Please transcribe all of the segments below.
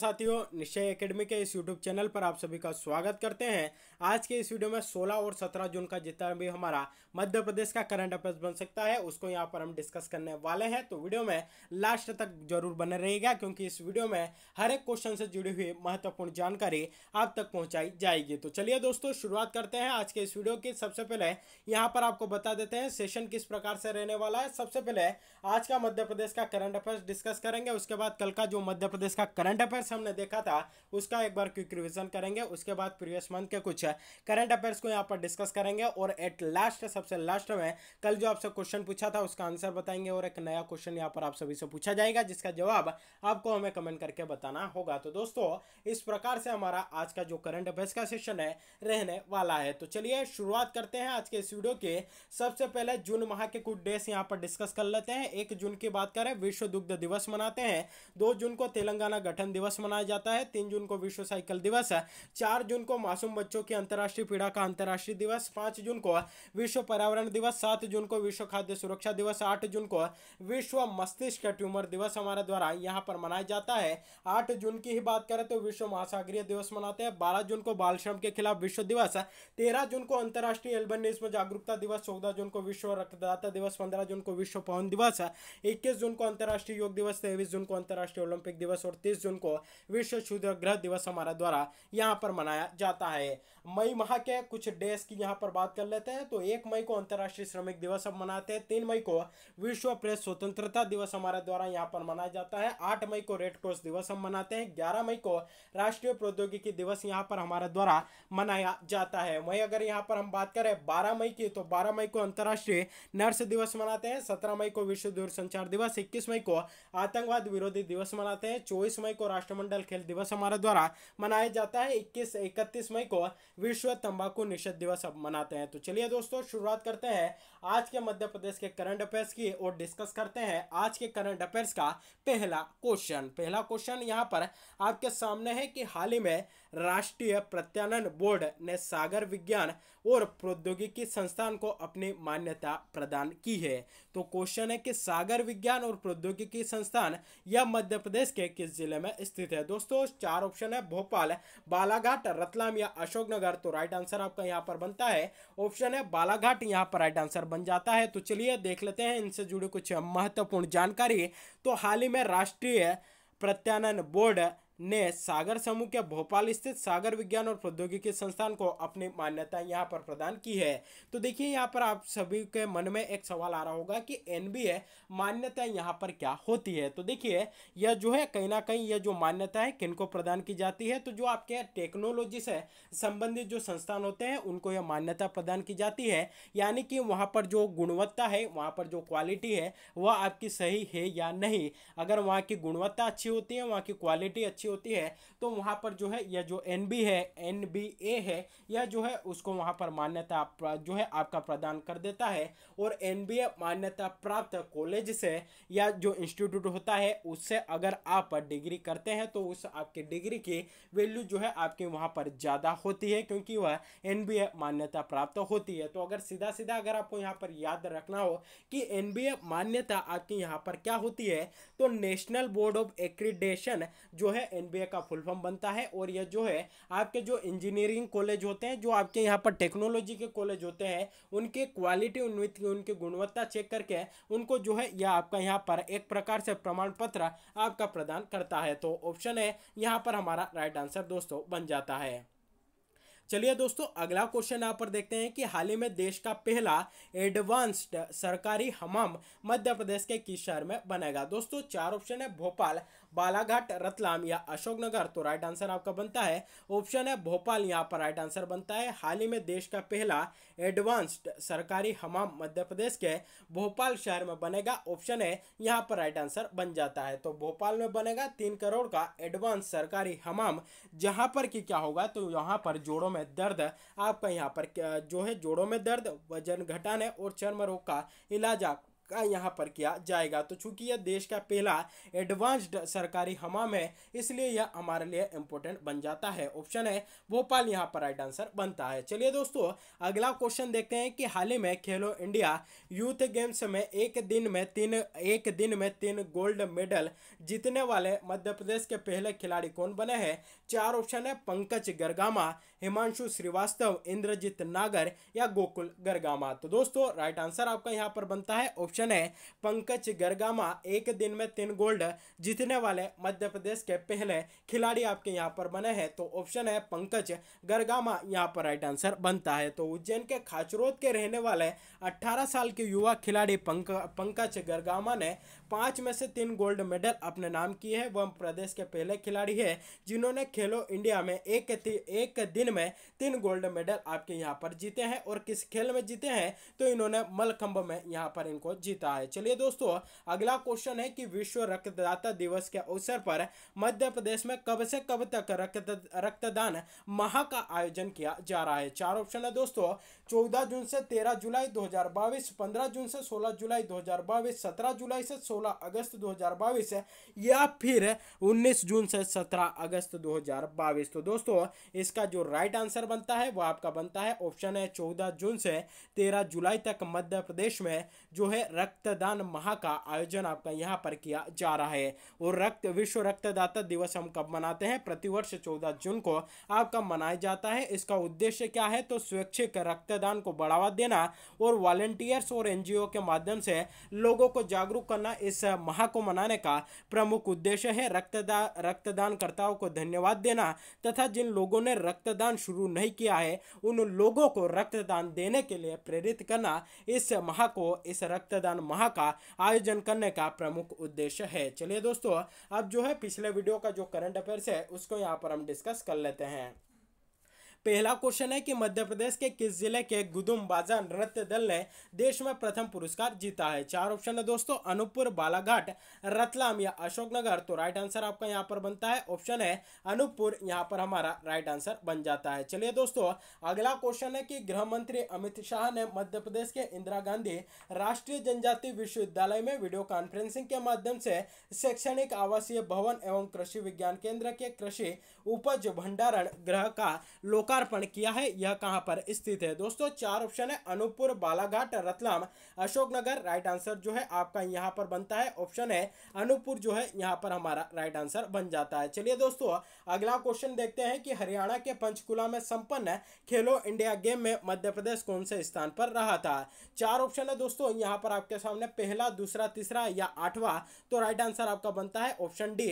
साथियों निश्चय एकेडमी के इस यूट्यूब चैनल पर आप सभी का स्वागत करते हैं आज के इस वीडियो में 16 और 17 जून का जितना भी हमारा मध्य प्रदेश का करंट अफेयर्स बन सकता है उसको यहाँ पर हम डिस्कस करने वाले हैं तो वीडियो में लास्ट तक जरूर बने रहिएगा क्योंकि इस वीडियो में हर एक क्वेश्चन से जुड़ी हुई महत्वपूर्ण जानकारी आप तक पहुँचाई जाएगी तो चलिए दोस्तों शुरुआत करते हैं आज के इस वीडियो की सबसे पहले यहाँ पर आपको बता देते हैं सेशन किस प्रकार से रहने वाला है सबसे पहले आज का मध्य प्रदेश का करंट अफेयर्स डिस्कस करेंगे उसके बाद कल का जो मध्य प्रदेश का करंट अफेयर्स अफेयर्स हमने देखा था उसका एक बार क्विक रिविजन करेंगे उसके बाद प्रीवियस मंथ के कुछ करंट अफेयर्स को यहाँ पर डिस्कस करेंगे और एट लास्ट सबसे लास्ट में कल जो आपसे क्वेश्चन पूछा था उसका आंसर बताएंगे और एक नया क्वेश्चन यहाँ पर आप सभी से पूछा जाएगा जिसका जवाब आपको हमें कमेंट करके बताना होगा तो दोस्तों इस प्रकार से हमारा आज का जो करंट अफेयर्स का सेशन है रहने वाला है तो चलिए शुरुआत करते हैं आज के इस वीडियो के सबसे पहले जून माह के कुछ डेज यहाँ पर डिस्कस कर लेते हैं एक जून की बात करें विश्व दुग्ध दिवस मनाते हैं दो जून को तेलंगाना गठन दिवस मनाया जाता है तीन जून को विश्व साइकिल दिवस चार जून को मासूम बच्चों की अंतर्राष्ट्रीय पीड़ा का अंतर्राष्ट्रीय दिवस पांच जून को विश्व पर्यावरण दिवस सात जून को विश्व खाद्य सुरक्षा दिवस आठ जून को विश्व मस्तिष्क ट्यूमर दिवस हमारे द्वारा यहाँ पर मनाया जाता है आठ जून की ही बात करें तो विश्व महासागरीय दिवस मनाते हैं बारह जून को बाल श्रम के खिलाफ विश्व दिवस तेरह जून को अंतर्राष्ट्रीय एल्बनिज्म जागरूकता दिवस चौदह जून को विश्व रक्तदाता दिवस पंद्रह जून को विश्व पवन दिवस इक्कीस जून को अंतर्राष्ट्रीय योग दिवस तेईस जून को अंतर्राष्ट्रीय ओलंपिक दिवस और तीस जून को विश्व ग्रह दिवस हमारे द्वारा यहाँ पर मनाया जाता है मई माह के कुछ डेज की यहाँ पर बात कर लेते हैं तो एक मई को अंतर्राष्ट्रीय श्रमिक दिवस हम मनाते हैं तीन मई को विश्व प्रेस स्वतंत्रता दिवस हमारे द्वारा यहाँ पर मनाया जाता है आठ मई को रेड क्रॉस दिवस हम मनाते हैं ग्यारह मई को राष्ट्रीय प्रौद्योगिकी दिवस यहाँ पर हमारे द्वारा मनाया जाता है वही अगर यहाँ पर हम बात करें बारह मई की तो बारह मई को अंतर्राष्ट्रीय नर्स दिवस मनाते हैं सत्रह मई को विश्व दूर संचार दिवस इक्कीस मई को आतंकवाद विरोधी दिवस मनाते हैं चौबीस मई को राष्ट्र राष्ट्रमंडल खेल दिवस हमारे द्वारा मनाया जाता है इक्कीस इकतीस मई को विश्व तंबाकू निषेध दिवस मनाते हैं तो चलिए दोस्तों शुरुआत करते हैं आज के मध्य प्रदेश के करंट अफेयर्स की और डिस्कस करते हैं आज के करंट अफेयर्स का पहला क्वेश्चन पहला क्वेश्चन यहाँ पर आपके सामने है कि हाल ही में राष्ट्रीय प्रत्यानन बोर्ड ने सागर विज्ञान और प्रौद्योगिकी संस्थान को अपनी मान्यता प्रदान की है तो क्वेश्चन है कि सागर विज्ञान और प्रौद्योगिकी संस्थान यह मध्य प्रदेश के किस जिले में स्थित स्थित है दोस्तों चार ऑप्शन है भोपाल है बालाघाट रतलाम या अशोकनगर तो राइट आंसर आपका यहाँ पर बनता है ऑप्शन है बालाघाट यहाँ पर राइट आंसर बन जाता है तो चलिए देख लेते हैं इनसे जुड़ी कुछ महत्वपूर्ण जानकारी तो हाल ही में राष्ट्रीय प्रत्यानन बोर्ड ने सागर समूह के भोपाल स्थित सागर विज्ञान और प्रौद्योगिकी संस्थान को अपनी मान्यता यहाँ पर प्रदान की है तो देखिए यहाँ पर आप सभी के मन में एक सवाल आ रहा होगा कि एन मान्यता यहाँ पर क्या होती है तो देखिए यह जो है कहीं ना कहीं यह जो मान्यता है किनको प्रदान की जाती है तो जो आपके टेक्नोलॉजी से संबंधित जो संस्थान होते हैं उनको यह मान्यता प्रदान की जाती है यानी कि वहाँ पर जो गुणवत्ता है वहाँ पर जो क्वालिटी है वह आपकी सही है या नहीं अगर वहाँ की गुणवत्ता अच्छी होती है वहाँ की क्वालिटी अच्छी अच्छी होती है तो वहाँ पर जो है यह जो एन है एन है यह जो है उसको वहाँ पर मान्यता जो है आपका प्रदान कर देता है और एन मान्यता प्राप्त कॉलेज से या जो इंस्टीट्यूट होता है उससे अगर आप डिग्री करते हैं तो उस आपके डिग्री की वैल्यू जो है आपके वहाँ पर ज़्यादा होती है क्योंकि वह एन मान्यता प्राप्त होती है तो अगर सीधा सीधा अगर आपको यहाँ पर याद रखना हो कि एन मान्यता आपकी यहाँ पर क्या होती है तो नेशनल बोर्ड ऑफ एक्रीडेशन जो है एनबीए का फुल फॉर्म बनता है और यह जो है आपके जो इंजीनियरिंग कॉलेज होते हैं जो आपके यहाँ पर टेक्नोलॉजी के कॉलेज होते हैं उनके क्वालिटी उन्वित उनकी गुणवत्ता चेक करके उनको जो है यह आपका यहाँ पर एक प्रकार से प्रमाण पत्र आपका प्रदान करता है तो ऑप्शन है यहाँ पर हमारा राइट आंसर दोस्तों बन जाता है चलिए दोस्तों अगला क्वेश्चन यहाँ पर देखते हैं कि हाल ही में देश का पहला एडवांस्ड सरकारी हमाम मध्य प्रदेश के किस शहर में बनेगा दोस्तों चार ऑप्शन है भोपाल बालाघाट रतलाम या अशोकनगर तो राइट आंसर आपका बनता है ऑप्शन है भोपाल यहाँ पर राइट आंसर बनता है हाल ही में देश का पहला एडवांस्ड सरकारी हमाम मध्य प्रदेश के भोपाल शहर में बनेगा ऑप्शन है यहाँ पर राइट आंसर बन जाता है तो भोपाल में बनेगा तीन करोड़ का एडवांस सरकारी हमाम जहाँ पर कि क्या होगा तो यहाँ पर जोड़ों में दर्द आपका यहाँ पर जो है जोड़ों में दर्द वजन घटाने और चर्म रोग का इलाज आप का यहाँ पर किया जाएगा तो चूंकि यह देश का पहला एडवांस्ड सरकारी हमाम है इसलिए यह हमारे लिए इम्पोर्टेंट बन जाता है ऑप्शन है भोपाल यहाँ पर राइट आंसर बनता है चलिए दोस्तों अगला क्वेश्चन देखते हैं कि हाल ही में खेलो इंडिया यूथ गेम्स में एक दिन में तीन एक दिन में तीन गोल्ड मेडल जीतने वाले मध्य प्रदेश के पहले खिलाड़ी कौन बने हैं चार ऑप्शन है पंकज गरगामा हिमांशु श्रीवास्तव इंद्रजीत नागर या गोकुल गरगामा तो दोस्तों राइट आंसर आपका यहाँ पर बनता है ऑप्शन ऑप्शन है पंकज गरगामा एक दिन में तीन गोल्ड जीतने वाले मध्य प्रदेश के पहले खिलाड़ी आपके यहाँ पर बने हैं तो ऑप्शन है पंकज गरगामा यहाँ पर राइट आंसर बनता है तो उज्जैन के खाचरोद के रहने वाले अट्ठारह साल के युवा खिलाड़ी पंकज गरगामा ने पांच में से तीन गोल्ड मेडल अपने नाम किए हैं वह प्रदेश के पहले खिलाड़ी है जिन्होंने खेलो इंडिया में एक एक दिन में तीन गोल्ड मेडल आपके यहां पर जीते हैं और किस खेल में जीते हैं तो इन्होंने मलखंब में यहां पर इनको जीता है चलिए दोस्तों अगला क्वेश्चन है कि विश्व रक्तदाता दिवस के अवसर पर मध्य प्रदेश में कब से कब तक रक्त रक्तदान माह का आयोजन किया जा रहा है चार ऑप्शन है दोस्तों चौदह जून से तेरह जुलाई दो हजार जून से सोलह जुलाई दो हजार जुलाई से 16 अगस्त 2022 या फिर 19 जून से 17 अगस्त 2022 तो दोस्तों इसका जो राइट आंसर बनता है वो आपका बनता है ऑप्शन है 14 जून से 13 जुलाई तक मध्य प्रदेश में जो है रक्तदान माह का आयोजन आपका यहाँ पर किया जा रहा है और रक्त विश्व रक्तदाता दिवस हम कब मनाते हैं प्रतिवर्ष चौदह जून को आपका मनाया जाता है इसका उद्देश्य क्या है तो स्वैच्छिक रक्तदान को बढ़ावा देना और वॉलेंटियर्स और एनजीओ के माध्यम से लोगों को जागरूक करना इस माह को मनाने का प्रमुख उद्देश्य है रक्तदान रक्तदानकर्ताओं को धन्यवाद देना तथा जिन लोगों ने रक्तदान शुरू नहीं किया है उन लोगों को रक्तदान देने के लिए प्रेरित करना इस माह को इस रक्तदान माह का आयोजन करने का प्रमुख उद्देश्य है चलिए दोस्तों अब जो है पिछले वीडियो का जो करंट अफेयर्स है उसको यहाँ पर हम डिस्कस कर लेते हैं पहला क्वेश्चन है कि मध्य प्रदेश के किस जिले के गुदुम बाजा नृत्य दल ने देश में प्रथम पुरस्कार जीता है चार ऑप्शन है दोस्तों अनूपपुर बालाघाट रतलाम या अशोकनगर तो राइट आंसर आपका यहाँ पर बनता है ऑप्शन है अनूपपुर यहाँ पर हमारा राइट आंसर बन जाता है चलिए दोस्तों अगला क्वेश्चन है कि गृह मंत्री अमित शाह ने मध्य प्रदेश के इंदिरा गांधी राष्ट्रीय जनजाति विश्वविद्यालय में वीडियो कॉन्फ्रेंसिंग के माध्यम से शैक्षणिक आवासीय भवन एवं कृषि विज्ञान केंद्र के कृषि उपज भंडारण ग्रह का लोका लोकार्पण किया है यह कहां पर स्थित है दोस्तों चार ऑप्शन है अनूपपुर बालाघाट रतलाम अशोकनगर राइट आंसर जो है आपका यहां पर बनता है ऑप्शन है अनूपपुर जो है यहां पर हमारा राइट आंसर बन जाता है चलिए दोस्तों अगला क्वेश्चन देखते हैं कि हरियाणा के पंचकुला में संपन्न खेलो इंडिया गेम में मध्य प्रदेश कौन से स्थान पर रहा था चार ऑप्शन है दोस्तों यहाँ पर आपके सामने पहला दूसरा तीसरा या आठवा तो राइट आंसर आपका बनता है ऑप्शन डी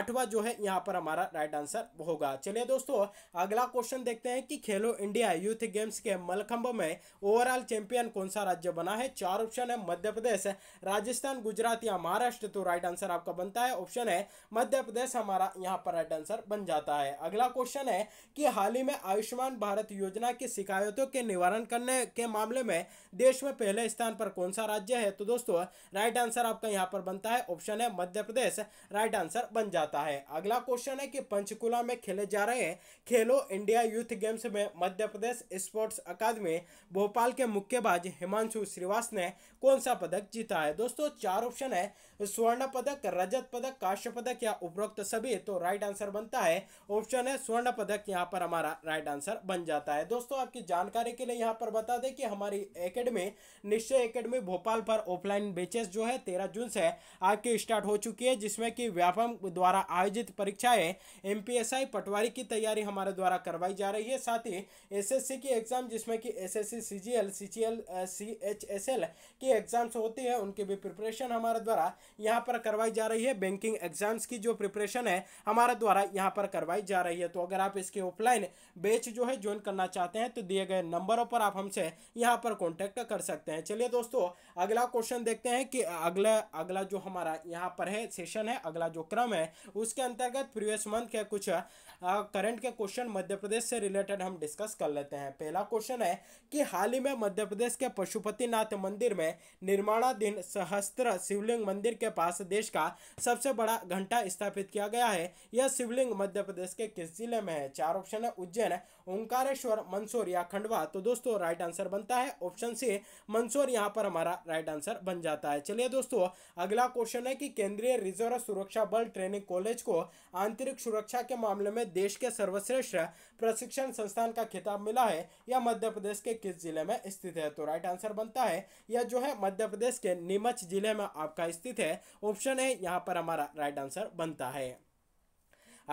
आठवा जो है यहाँ पर हमारा राइट आंसर होगा चलिए दोस्तों अगला क्वेश्चन देखते देखते हैं कि खेलो इंडिया यूथ गेम्स के मलखंब में ओवरऑल चैंपियन कौन सा राज्य बना है चार ऑप्शन है मध्य प्रदेश राजस्थान गुजरात या महाराष्ट्र तो राइट आंसर आपका बनता है ऑप्शन है मध्य प्रदेश हमारा यहाँ पर राइट आंसर बन जाता है अगला क्वेश्चन है कि हाल ही में आयुष्मान भारत योजना की शिकायतों के निवारण करने के मामले में देश में पहले स्थान पर कौन सा राज्य है तो दोस्तों राइट आंसर आपका यहाँ पर बनता है ऑप्शन है मध्य प्रदेश राइट आंसर बन जाता है अगला क्वेश्चन है कि पंचकुला में खेले जा रहे हैं खेलो इंडिया यूथ यूथ गेम्स में मध्य प्रदेश स्पोर्ट्स अकादमी भोपाल के मुक्केबाज हिमांशु श्रीवास ने कौन सा पदक जीता है दोस्तों चार ऑप्शन है स्वर्ण पदक रजत पदक काश्य पदक या उपरोक्त सभी तो राइट आंसर बनता है ऑप्शन है स्वर्ण पदक यहाँ पर हमारा राइट आंसर बन जाता है दोस्तों आपकी जानकारी के लिए यहाँ पर बता दें कि हमारी एकेडमी निश्चय एकेडमी भोपाल पर ऑफलाइन बेचेस जो है तेरह जून से आपकी स्टार्ट हो चुकी है जिसमें कि व्यापम द्वारा आयोजित परीक्षाएं एम पटवारी की तैयारी हमारे द्वारा करवाई जा रही रही है साथ ही एसएससी की एग्ज़ाम जिसमें कि एसएससी सीजीएल सीजीएल सीएचएसएल की एग्ज़ाम्स होती है उनकी भी प्रिपरेशन हमारे द्वारा यहाँ पर करवाई जा रही है बैंकिंग एग्ज़ाम्स की जो प्रिपरेशन है हमारे द्वारा यहाँ पर करवाई जा रही है तो अगर आप इसके ऑफलाइन बेच जो है ज्वाइन करना चाहते हैं तो दिए गए नंबरों पर आप हमसे यहाँ पर कॉन्टैक्ट कर सकते हैं चलिए दोस्तों अगला क्वेश्चन देखते हैं कि अगला अगला जो हमारा यहाँ पर है सेशन है अगला जो क्रम है उसके अंतर्गत प्रीवियस मंथ के कुछ करंट के क्वेश्चन मध्य प्रदेश से रिलेटेड हम डिस्कस कर लेते हैं पहला क्वेश्चन है कि हाल ही में मध्य प्रदेश के पशुपतिनाथ मंदिर में निर्माणाधीन सहस्त्र शिवलिंग मंदिर के पास देश का सबसे बड़ा घंटा स्थापित किया गया है यह शिवलिंग मध्य प्रदेश के किस जिले में है चार ऑप्शन है उज्जैन ओंकारेश्वर मंसूर या खंडवा तो दोस्तों राइट आंसर बनता है ऑप्शन सी मंसूर यहाँ पर हमारा राइट आंसर बन जाता है चलिए दोस्तों अगला क्वेश्चन है कि केंद्रीय रिजर्व सुरक्षा बल ट्रेनिंग कॉलेज को आंतरिक सुरक्षा के मामले में देश के सर्वश्रेष्ठ प्रशिक्षण संस्थान का खिताब मिला है यह मध्य प्रदेश के किस जिले में स्थित है तो राइट आंसर बनता है यह जो है मध्य प्रदेश के नीमच जिले में आपका स्थित है ऑप्शन है यहाँ पर हमारा राइट आंसर बनता है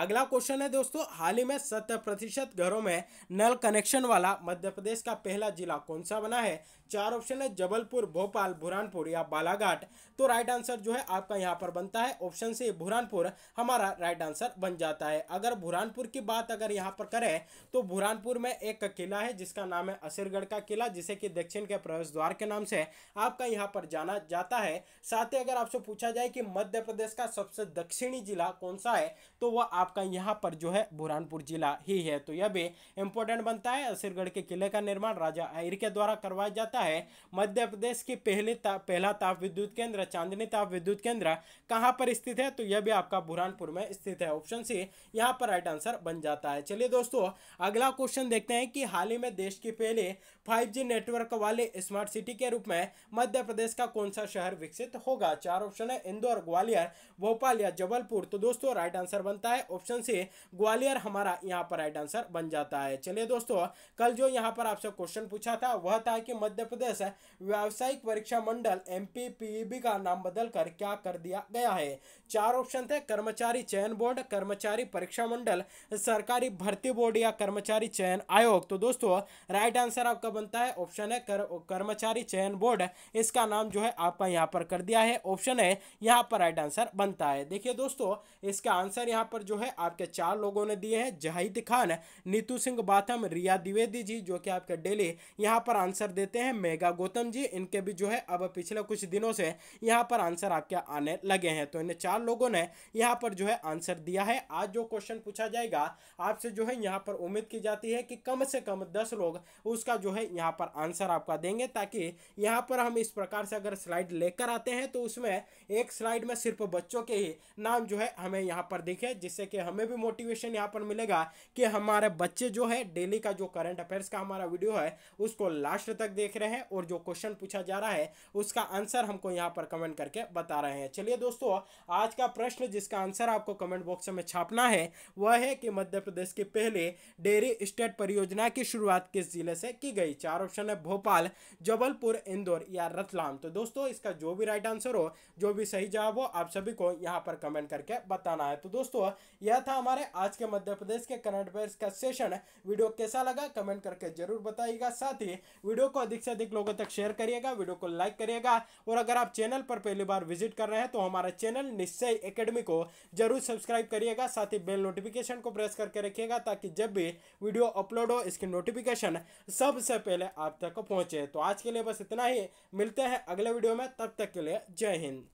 अगला क्वेश्चन है दोस्तों हाल ही में सत्तर प्रतिशत घरों में नल कनेक्शन वाला मध्य प्रदेश का पहला जिला कौन सा बना है चार ऑप्शन है जबलपुर भोपाल बुरहानपुर या बालाघाट तो राइट आंसर जो है आपका यहाँ पर बनता है ऑप्शन से बुरहानपुर हमारा राइट आंसर बन जाता है अगर बुरहानपुर की बात अगर यहाँ पर करें तो बुरहानपुर में एक किला है जिसका नाम है असरगढ़ का किला जिसे कि दक्षिण के प्रवेश द्वार के नाम से आपका यहाँ पर जाना जाता है साथ ही अगर आपसे पूछा जाए कि मध्य प्रदेश का सबसे दक्षिणी जिला कौन सा है तो वह आपका यहाँ पर जो है बुरहानपुर जिला ही है तो यह भी इंपॉर्टेंट बनता है असीरगढ़ के किले का निर्माण राजा आहिर के द्वारा करवाया जाता है मध्य प्रदेश की पहली ता, पहला ताप विद्युत केंद्र चांदनी ताप विद्युत केंद्र कहाँ पर स्थित है तो यह भी आपका बुरहानपुर में स्थित है ऑप्शन सी यहाँ पर राइट आंसर बन जाता है चलिए दोस्तों अगला क्वेश्चन देखते हैं कि हाल ही में देश की पहले फाइव नेटवर्क वाले स्मार्ट सिटी के रूप में मध्य प्रदेश का कौन सा शहर विकसित होगा चार ऑप्शन है इंदौर ग्वालियर भोपाल या जबलपुर तो दोस्तों राइट आंसर बनता है ऑप्शन से ग्वालियर हमारा यहाँ पर राइट आंसर बन जाता है चलिए दोस्तों कल जो यहाँ पर आपसे क्वेश्चन पूछा था वह था कि मध्य प्रदेश व्यावसायिक परीक्षा मंडल एम पी e का नाम बदलकर क्या कर दिया गया है चार ऑप्शन थे कर्मचारी चयन बोर्ड कर्मचारी परीक्षा मंडल सरकारी भर्ती बोर्ड या कर्मचारी चयन आयोग तो दोस्तों राइट आंसर आपका बनता है ऑप्शन है कर, कर्मचारी चयन बोर्ड इसका नाम जो है आपका यहाँ पर कर दिया है ऑप्शन है यहाँ पर राइट आंसर बनता है देखिए दोस्तों इसका आंसर यहाँ पर जो है है आपके चार लोगों ने दिए हैं जहाहिद खान नीतू सिंह बाथम रिया द्विवेदी जी जो कि आपके डेली यहाँ पर आंसर देते हैं मेगा गौतम जी इनके भी जो है अब पिछले कुछ दिनों से यहाँ पर आंसर आपके आने लगे हैं तो इन चार लोगों ने यहाँ पर जो है आंसर दिया है आज जो क्वेश्चन पूछा जाएगा आपसे जो है यहाँ पर उम्मीद की जाती है कि कम से कम दस लोग उसका जो है यहाँ पर आंसर आपका देंगे ताकि यहाँ पर हम इस प्रकार से अगर स्लाइड लेकर आते हैं तो उसमें एक स्लाइड में सिर्फ बच्चों के ही नाम जो है हमें यहाँ पर दिखे जिससे कि कि हमें भी मोटिवेशन यहाँ पर मिलेगा कि हमारे बच्चे जो है डेली का जो करंट अफेयर्स का हमारा वीडियो है उसको लास्ट तक देख रहे हैं और जो क्वेश्चन पूछा जा रहा है उसका आंसर हमको यहाँ पर कमेंट करके बता रहे हैं चलिए दोस्तों आज का प्रश्न जिसका आंसर आपको कमेंट बॉक्स में छापना है वह है कि मध्य प्रदेश के पहले डेयरी स्टेट परियोजना की शुरुआत किस जिले से की गई चार ऑप्शन है भोपाल जबलपुर इंदौर या रतलाम तो दोस्तों इसका जो भी राइट आंसर हो जो भी सही जवाब हो आप सभी को यहाँ पर कमेंट करके बताना है तो दोस्तों यह था हमारे आज के मध्य प्रदेश के करंट अफेयर्स का सेशन वीडियो कैसा लगा कमेंट करके जरूर बताइएगा साथ ही वीडियो को अधिक से अधिक लोगों तक शेयर करिएगा वीडियो को लाइक करिएगा और अगर आप चैनल पर पहली बार विजिट कर रहे हैं तो हमारा चैनल निश्चय एकेडमी को जरूर सब्सक्राइब करिएगा साथ ही बेल नोटिफिकेशन को प्रेस करके रखिएगा ताकि जब भी वीडियो अपलोड हो इसकी नोटिफिकेशन सबसे पहले आप तक पहुंचे तो आज के लिए बस इतना ही मिलते हैं अगले वीडियो में तब तक के लिए जय हिंद